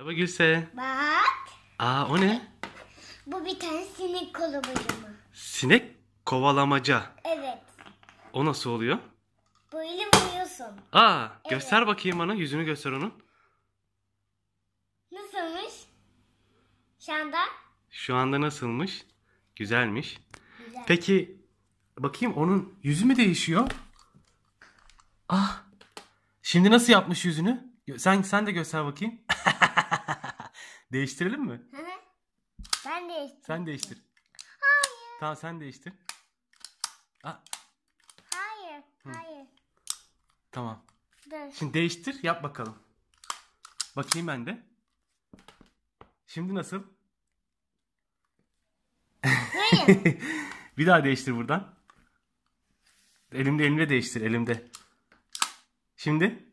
Merhaba Gülse. Bak. Aa o ne? Bu bir tane sinek kovalamacı Sinek kovalamaca. Evet. O nasıl oluyor? Böyle vuruyorsun. Aa evet. göster bakayım bana yüzünü göster onun. Nasılmış? Şu anda? Şu anda nasılmış? Güzelmiş. Güzel. Peki bakayım onun yüzü mü değişiyor? Ah. Şimdi nasıl yapmış yüzünü? Sen sen de göster bakayım. Değiştirelim mi? Hı hı. Ben değiştireyim. Sen değiştir. Hayır. Tamam sen değiştir. Aa, ah. Hayır. Hayır. tamam. Dur. Şimdi değiştir yap bakalım. Bakayım ben de. Şimdi nasıl? Hayır. Bir daha değiştir buradan. Elimde elimde değiştir elimde. Şimdi?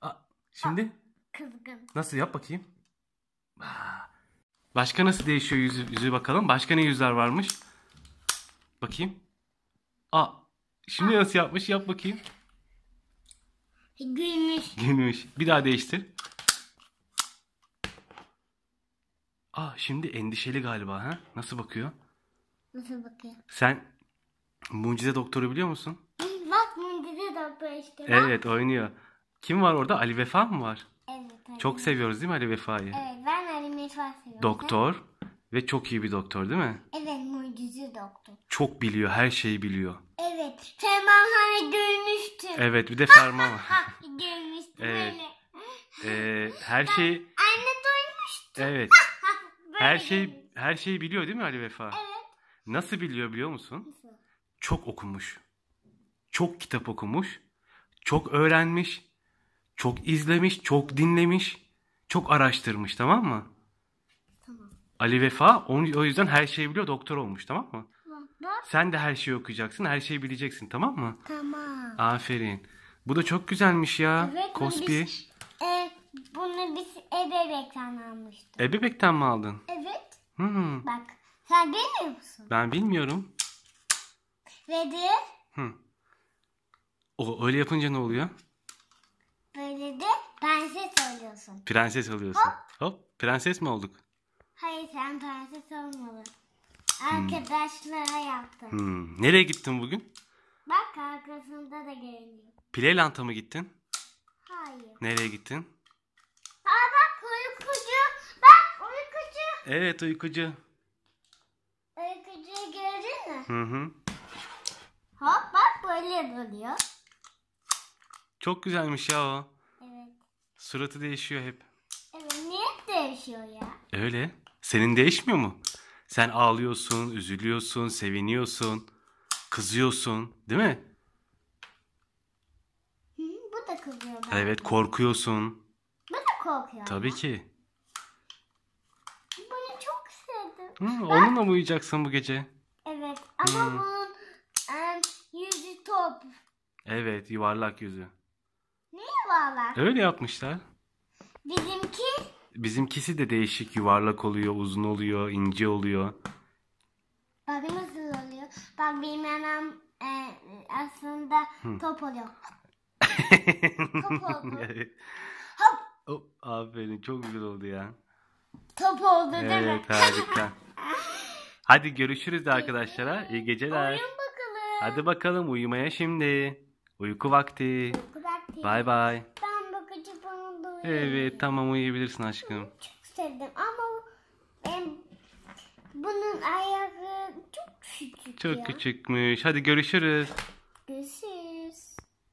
Aa, ah, şimdi? kızgın. Nasıl yap bakayım. Ah. Başka nasıl değişiyor yüzü, yüzü bakalım. Başka ne yüzler varmış? Bakayım. Aa, şimdi Aa. nasıl yapmış? Yap bakayım. Gülmüş. Gülmüş. Bir daha değiştir. Aa, şimdi endişeli galiba ha? Nasıl bakıyor? Nasıl bakıyor? Sen mucize doktoru biliyor musun? Bak mucize doktor işte. Bak. Evet oynuyor. Kim var orada? Ali Vefa mı var? Ali. Çok seviyoruz değil mi Ali Vefa'yı? Evet ben Ali Vefa seviyorum. Doktor ve çok iyi bir doktor değil mi? Evet mucize doktor. Çok biliyor her şeyi biliyor. Evet fermanhane görmüştüm. Evet bir de ferman. görmüştüm evet. Ee, her ben, şeyi... Anne duymuştu. Evet. her şey her şeyi biliyor değil mi Ali Vefa? Evet. Nasıl biliyor biliyor musun? Nasıl? Çok okumuş. Çok kitap okumuş. Çok öğrenmiş çok izlemiş, çok dinlemiş, çok araştırmış tamam mı? Tamam. Ali Vefa o yüzden her şeyi biliyor doktor olmuş tamam mı? Baba. Sen de her şeyi okuyacaksın, her şeyi bileceksin tamam mı? Tamam. Aferin. Bu da çok güzelmiş ya. Evet, Cosby. Biz, e, bunu biz ebebekten almıştık. Ebebekten mi aldın? Evet. Hı hmm. hı. Bak sen bilmiyor musun? Ben bilmiyorum. Ve de... Hı. Hmm. O öyle yapınca ne oluyor? Böyle de prenses oluyorsun. Prenses oluyorsun. Hop. Hop. Prenses mi olduk? Hayır sen prenses olmadın. Hmm. Arkadaşlara yaptım. Hmm. Nereye gittin bugün? Bak arkasında da görünüyor. Playland'a mı gittin? Hayır. Nereye gittin? Aa bak uykucu. Bak uykucu. Evet uykucu. Uykucuyu gördün mü? Hı hı. Hop bak böyle duruyor. Çok güzelmiş ya o. Evet. Suratı değişiyor hep. Evet niye değişiyor ya? Öyle. Senin değişmiyor mu? Sen ağlıyorsun, üzülüyorsun, seviniyorsun, kızıyorsun değil mi? Hı, bu da kızıyor. Ben. Evet korkuyorsun. Bu da korkuyor. Tabii ki. Bunu çok sevdim. Hı, onunla mı uyuyacaksın bu gece? Evet ama hmm. bunun um, yüzü top. Evet yuvarlak yüzü valla. Öyle yapmışlar. Bizimki? Bizimkisi de değişik yuvarlak oluyor, uzun oluyor, ince oluyor. Bak nasıl oluyor. Bak benim anam e, aslında Hı. top oluyor. top oldu. Evet. Hop. Hop. Aferin çok güzel oldu ya. Top oldu değil evet, mi? Evet harika. Hadi görüşürüz de arkadaşlara. İyi geceler. Oyun bakalım. Hadi bakalım uyumaya şimdi. Uyku vakti. Uyku Bay bay. Ben bakıcı bana da Evet tamam uyuyabilirsin aşkım. Çok sevdim ama ben bunun ayakları çok küçük Çok ya. küçükmüş. Hadi görüşürüz.